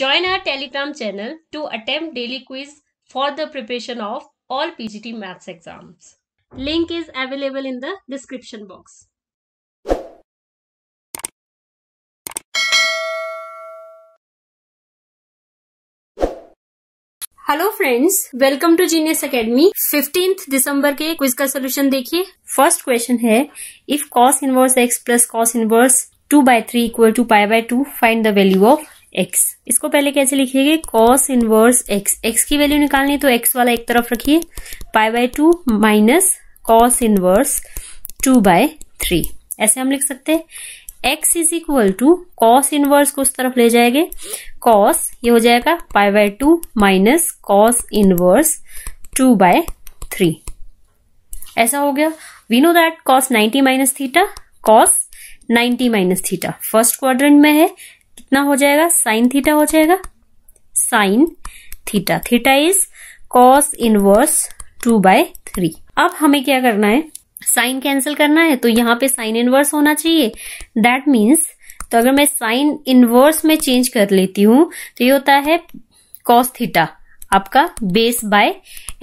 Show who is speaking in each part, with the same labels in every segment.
Speaker 1: Join our Telegram channel to attempt daily quiz for the preparation of all PGT maths exams. Link is available in the description box. Hello friends welcome to Genius Academy 15th दिसंबर के quiz का solution देखिए first question है if cos inverse x plus cos inverse two by three equal to pi by two find the value of x इसको पहले कैसे लिखिएगा cos inverse x x की वैल्यू निकालनी तो एक्स वाला एक तरफ रखिए pi by two minus cos inverse two by three ऐसे हम लिख सकते हैं x is equal to cos inverse को उस तरफ ले जाएंगे कॉस ये हो जाएगा pi by two minus cos inverse two by three ऐसा हो गया we know that cos 90 minus theta cos 90 minus theta first quadrant में है कितना हो जाएगा साइन थीटा हो जाएगा sine theta theta is cos inverse two by three अब हमें क्या करना है साइन कैंसिल करना है तो यहाँ पे साइन इनवर्स होना चाहिए दैट मीन्स तो अगर मैं साइन इनवर्स में चेंज कर लेती हूं तो ये होता है कॉस थीटा आपका बेस बाय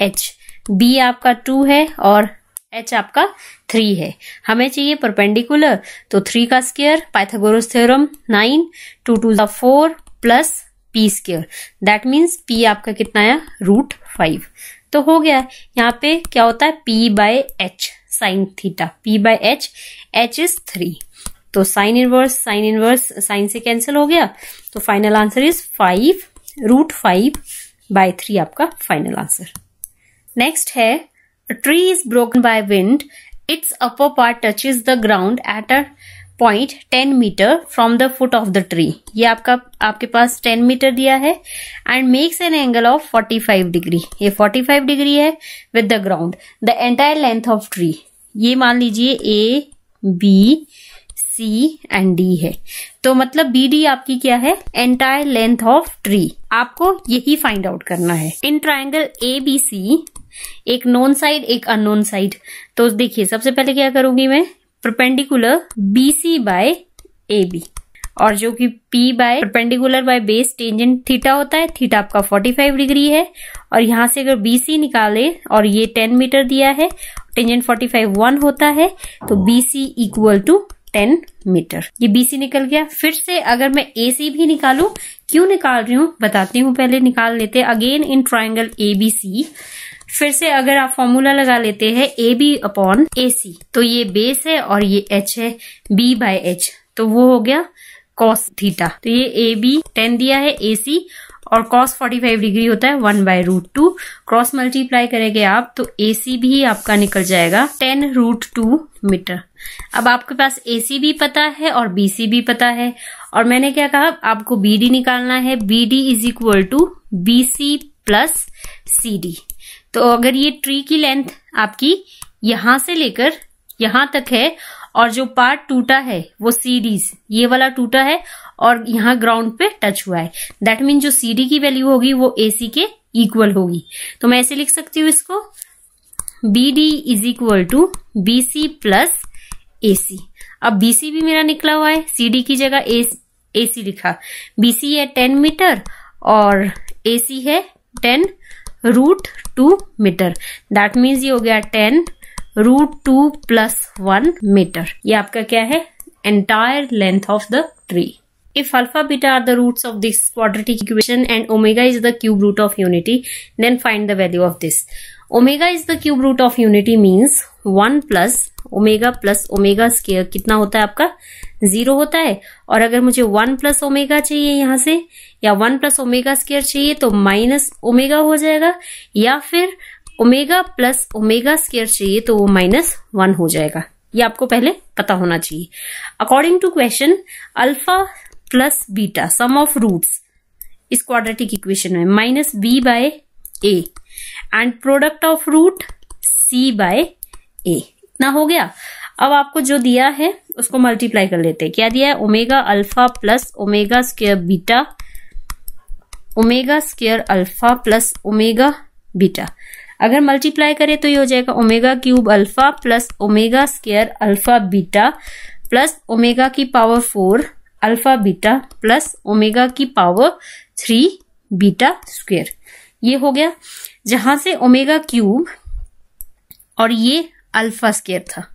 Speaker 1: एच बी आपका टू है और एच आपका थ्री है हमें चाहिए परपेंडिकुलर तो थ्री का square Pythagoras theorem nine to two four plus P square that means P आपका कितना आया रूट फाइव तो हो गया यहाँ पे क्या होता है P by H sine theta P by H H is three तो sine inverse sine inverse sine से कैंसिल हो गया तो final answer is five root five by three आपका फाइनल आंसर नेक्स्ट है A tree is broken by wind. Its upper part touches the ground at a point ten metre from the foot of the tree ये आपका आपके पास ten metre दिया है and makes an angle of forty five degree ये forty five degree है with the ground the entire length of tree ये मान लीजिए A B C and D है तो मतलब बी डी आपकी क्या है एंटायर लेंथ ऑफ ट्री आपको यही फाइंड आउट करना है in triangle A B C एक नॉन साइड एक अननोन साइड तो देखिए सबसे पहले क्या करूंगी मैं perpendicular B C by A B और जो कि P by perpendicular by base tangent theta होता है थीटा आपका 45 डिग्री है और यहां से अगर BC निकाले और ये 10 मीटर दिया है टेंजेंट 45 वन होता है तो BC इक्वल टू 10 मीटर ये BC निकल गया फिर से अगर मैं AC भी निकालू क्यों निकाल रही हूं बताती हूँ पहले निकाल लेते अगेन इन ट्राइंगल ABC फिर से अगर आप फॉर्मूला लगा लेते हैं ए बी अपॉन ए सी तो ये बेस है और ये एच है बी बाय एच तो वो हो गया कॉस थीटा तो ये ए बी टेन दिया है ए सी और कॉस 45 डिग्री होता है one by root two cross multiply करेंगे आप तो ए सी भी आपका निकल जाएगा टेन रूट टू मीटर अब आपके पास ए सी भी पता है और बी सी भी पता है और मैंने क्या कहा आपको बी डी निकालना है B D is equal to B C plus C D तो अगर ये ट्री की लेंथ आपकी यहां से लेकर यहां तक है और जो पार्ट टूटा है वो सीडीज ये वाला टूटा है और यहाँ ग्राउंड पे टच हुआ है दैट मीन जो सीडी की वैल्यू होगी वो एसी के इक्वल होगी तो मैं ऐसे लिख सकती हूँ इसको B D is equal to B C plus A C अब बी सी भी मेरा निकला हुआ है सी डी की जगह ए सी लिखा बी सी है टेन मीटर और ए सी है ten root two metre that means ये हो गया ten root two plus one metre ये आपका क्या है entire length of the tree If alpha beta are the roots of this quadratic equation and omega is the cube root of unity, then find the value of this. Omega is the cube root of unity means one plus omega plus omega square कितना होता है आपका zero होता है और अगर मुझे one plus omega चाहिए यहां से या वन प्लस ओमेगा स्केयर चाहिए तो माइनस ओमेगा हो जाएगा या फिर ओमेगा प्लस ओमेगा स्केयर चाहिए तो वो माइनस वन हो जाएगा ये आपको पहले पता होना चाहिए according to question alpha plus beta sum of roots इस क्वाड्रेटिक इक्वेशन में minus B by A and product of root C by A इतना हो गया अब आपको जो दिया है उसको मल्टीप्लाई कर लेते हैं क्या दिया है omega alpha plus omega square beta omega square alpha plus omega beta अगर मल्टीप्लाई करें तो ये हो जाएगा omega cube alpha plus omega square alpha beta plus omega की power four alpha beta plus omega की पावर थ्री बीटा स्क्वेयर ये हो गया जहां से ओमेगा क्यूब और ये अल्फा स्केयर था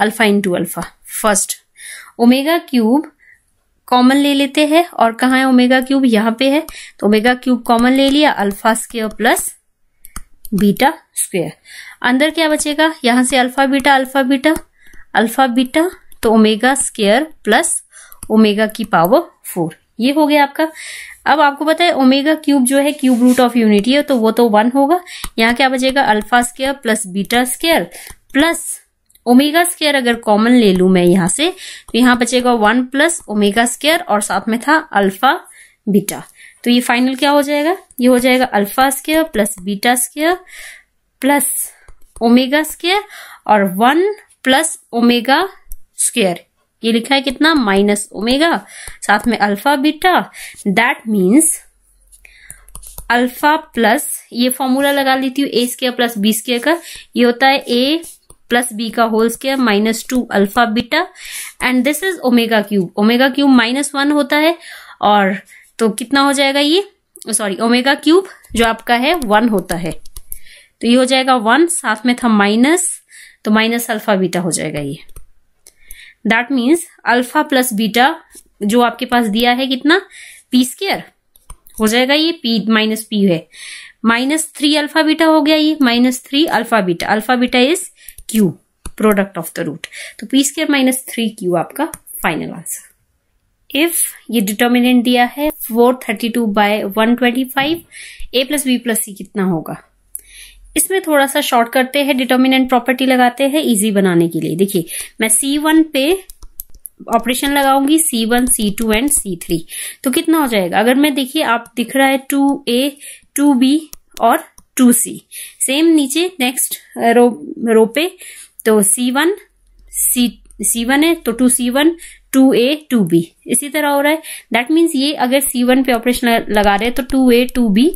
Speaker 1: alpha into alpha first omega cube common ले लेते हैं और कहा है ओमेगा क्यूब यहां पे है तो ओमेगा क्यूब कॉमन ले लिया alpha square plus beta square अंदर क्या बचेगा यहां से alpha beta alpha beta alpha beta तो ओमेगा स्क्वेयर प्लस ओमेगा की पावर फोर ये हो गया आपका अब आपको पता है ओमेगा क्यूब जो है क्यूब रूट ऑफ यूनिटी है तो वो तो वन होगा यहाँ क्या बचेगा alpha square plus beta square plus omega square अगर कॉमन ले लू मैं यहां से तो यहां बचेगा वन प्लस ओमेगा स्केयर और साथ में था अल्फा बीटा तो ये फाइनल क्या हो जाएगा ये हो जाएगा alpha square plus beta square plus omega square और वन प्लस ओमेगा स्केयर ये लिखा है कितना माइनस ओमेगा साथ में alpha beta that means alpha plus ये फॉर्मूला लगा लेती हूँ A square plus B square का ये होता है ए प्लस बी का whole square minus two alpha beta and this is omega cube omega cube minus one होता है और तो कितना हो जाएगा ये सॉरी ओमेगा क्यूब जो आपका है वन होता है तो ये हो जाएगा वन साथ में था माइनस तो माइनस अल्फा बीटा हो जाएगा ये that means alpha plus beta जो आपके पास दिया है कितना पी स्केयर हो जाएगा ये पी माइनस पी है माइनस थ्री अल्फा बीटा हो गया ये minus three alpha beta alpha beta is Q product of the root तो P square minus three Q आपका फाइनल आंसर इफ ये डिटर्मिनेंट दिया है four thirty two by one twenty five A plus B plus C कितना होगा इसमें थोड़ा सा शॉर्ट करते हैं डिटर्मिनेंट प्रॉपर्टी लगाते हैं इजी बनाने के लिए देखिए मैं सी वन पे ऑपरेशन लगाऊंगी C one C two and C three तो कितना हो जाएगा अगर मैं देखिए आप दिख रहा है टू ए टू बी और टू सी सेम नीचे नेक्स्ट रो रो पे तो C one C C one है तो two C one two A two B इसी तरह हो रहा है दैट मीन्स ये अगर सी वन पे ऑपरेशन लगा रहे हैं तो टू ए टू बी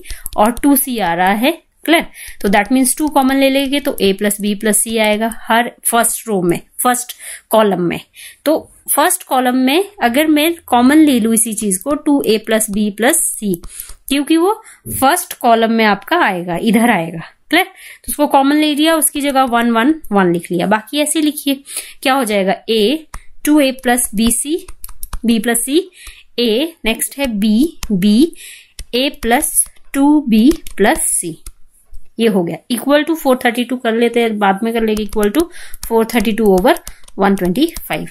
Speaker 1: और टू सी आ रहा है क्लियर तो दैट मीन्स टू कॉमन ले लेंगे तो A plus B plus C आएगा हर फर्स्ट रो में फर्स्ट कॉलम में तो फर्स्ट कॉलम में अगर मैं कॉमन ले लू इसी चीज को two A plus B plus C क्योंकि वो फर्स्ट कॉलम में आपका आएगा इधर आएगा क्लियर तो उसको कॉमन ले लिया उसकी जगह वन वन वन लिख लिया बाकी ऐसे लिखिए क्या हो जाएगा A two A plus B C B plus C A next है B B A plus two B plus C ये हो गया equal to four thirty two कर लेते हैं बाद में कर लेंगे equal to four thirty two over one twenty five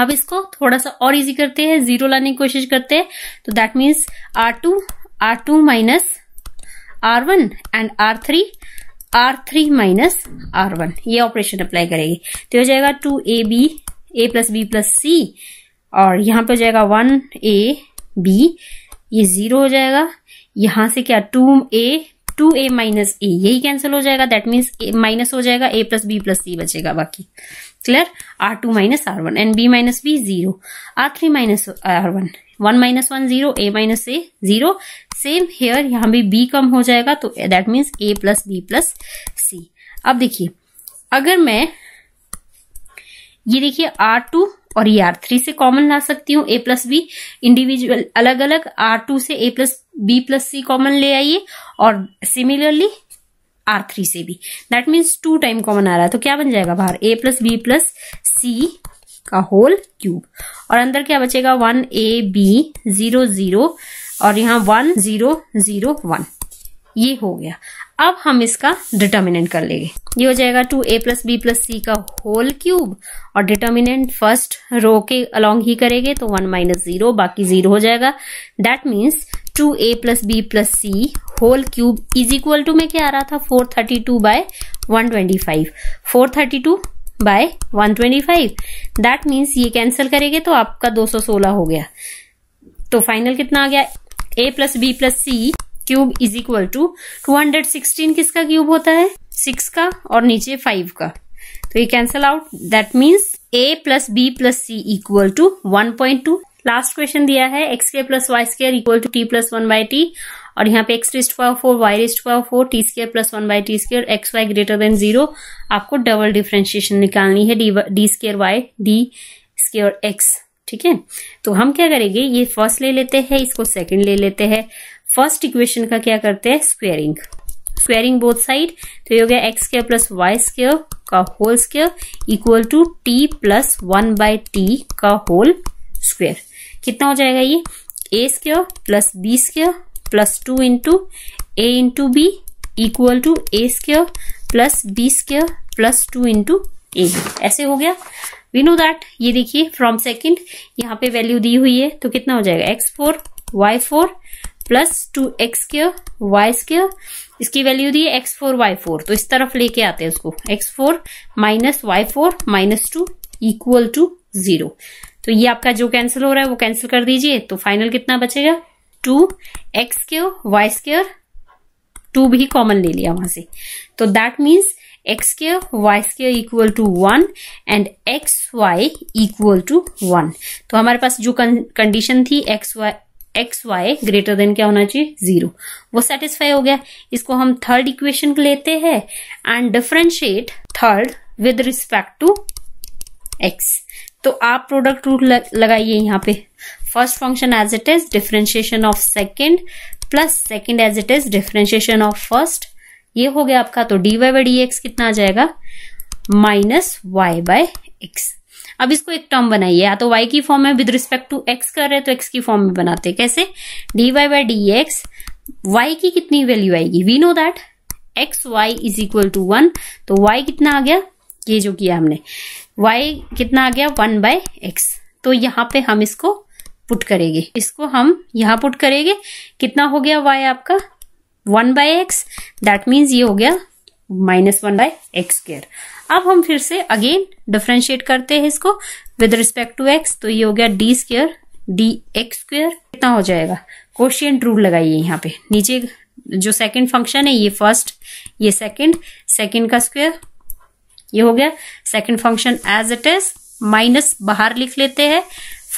Speaker 1: अब इसको थोड़ा सा और इजी करते हैं जीरो लाने की कोशिश करते हैं तो that means R two R2 minus R1 and R3 R3 minus R1 ये ऑपरेशन अप्लाई करेगी तो हो जाएगा two A B A plus B plus C और यहाँ पे हो जाएगा वन ए बी ये जीरो हो जाएगा यहां से क्या two A two A minus A यही कैंसिल हो जाएगा दैट मीन्स माइनस हो जाएगा A plus B plus C बचेगा बाकी clear are to minus R one and B minus B zero R three minus R one one minus one zero A minus A zero same here यहाँ भी B कम हो जाएगा तो that means A plus B plus C अब देखिए अगर मैं ये देखिए आर टू और ये आर थ्री से कॉमन ला सकती हूँ ए प्लस बी इंडिविजुअल अलग अलग आर टू से A plus B plus C common ले आइए और सिमिलरली आर थ्री से भी that means two time common आ रहा है तो क्या बन जाएगा बाहर A plus B plus C का होल क्यूब और अंदर क्या बचेगा one A B zero zero और यहाँ वन जीरो जीरो वन ये हो गया अब हम इसका डिटर्मिनेंट कर लेंगे ये हो जाएगा two A plus B plus C का होल क्यूब और डिटर्मिनेंट फर्स्ट रो के अलोंग ही करेंगे तो वन माइनस जीरो बाकी जीरो हो जाएगा that means two A plus B plus C whole cube is equal to में क्या आ रहा था four thirty two by one twenty five four thirty two by one twenty five that means ये cancel करेंगे तो आपका दो सौ सोलह हो गया तो फाइनल कितना आ गया A plus B plus C cube is equal to two hundred sixteen किसका क्यूब होता है सिक्स का और नीचे फाइव का तो ये cancel out that means A plus B plus C equal to one point two last question दिया है एक्स के plus Y square equal to T plus one by T और यहाँ पे X raised power four Y raised power four T square plus one by T square X Y greater than zero आपको double differentiation निकालनी है D square Y D square X ठीक है तो हम क्या करेंगे ये फर्स्ट ले लेते हैं इसको सेकंड ले लेते हैं फर्स्ट इक्वेशन का क्या करते हैं स्क्वेयरिंग स्क्वेयरिंग बोथ साइड तो ये हो गया X square plus Y square का whole square equal to T plus one by T का होल स्क्वेयर कितना हो जाएगा ये A square plus B square plus two into A into B equal to A square plus B square plus two into A ऐसे हो गया we know that ये देखिए फ्रॉम सेकेंड यहाँ पे वैल्यू दी हुई है तो कितना हो जाएगा X four Y four plus two x square Y square इसकी वैल्यू दी है एक्स फोर वाई फोर तो इस तरफ लेके आते हैं उसको X four minus Y four minus two equal to zero तो ये आपका जो कैंसिल हो रहा है वो कैंसिल कर दीजिए तो फाइनल कितना बचेगा two x square Y square two भी कॉमन ले लिया वहां से तो that means x square y square equal to one and x y equal to one तो हमारे पास जो कंडीशन थी x y x Y greater than क्या होना चाहिए जीरो वो सेटिस्फाई हो गया इसको हम थर्ड इक्वेशन लेते हैं and differentiate third with respect to x तो आप प्रोडक्ट रूट लगाइए यहाँ पे first function as it is differentiation of second plus second as it is differentiation of first ये हो गया आपका तो d y by d x कितना आ जाएगा माइनस वाई बाय एक्स अब इसको एक टर्म बनाइए या तो y की फॉर्म में विद रिस्पेक्ट टू x कर रहे हैं तो x की फॉर्म में बनाते हैं कैसे d y by d x y की कितनी वैल्यू आएगी we know that x y is equal to one तो y कितना आ गया ये जो किया हमने y कितना आ गया वन बाय एक्स तो यहां पे हम इसको पुट करेंगे इसको हम यहां पुट करेंगे कितना हो गया y आपका one by x that means ये हो गया minus one by x square अब हम फिर से अगेन डिफ्रेंशिएट करते हैं इसको विद रिस्पेक्ट टू एक्स तो ये हो गया d square d x square कितना हो जाएगा क्वेश्चन रूल लगाइए यहाँ पे नीचे जो सेकंड फंक्शन है ये फर्स्ट ये सेकंड सेकंड का स्क्वायर ये हो गया second function as it is minus बाहर लिख लेते हैं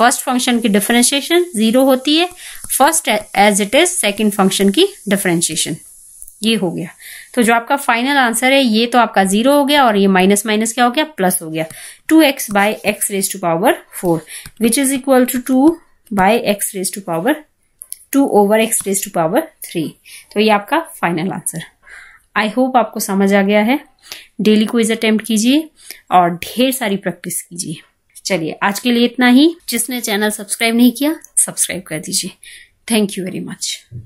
Speaker 1: फर्स्ट फंक्शन की डिफ्रेंशिएशन जीरो होती है first as it is second function की डिफ्रेंशिएशन ये हो गया तो जो आपका फाइनल आंसर है ये तो आपका जीरो हो गया और ये माइनस माइनस क्या हो गया प्लस हो गया two x by x raise to power four which is equal to two by x raise to power two over x raise to power three तो ये आपका फाइनल आंसर आई होप आपको समझ आ गया है डेली क्विज अटेम्प्ट कीजिए और ढेर सारी प्रैक्टिस कीजिए चलिए आज के लिए इतना ही जिसने चैनल सब्सक्राइब नहीं किया सब्सक्राइब कर दीजिए थैंक यू वेरी मच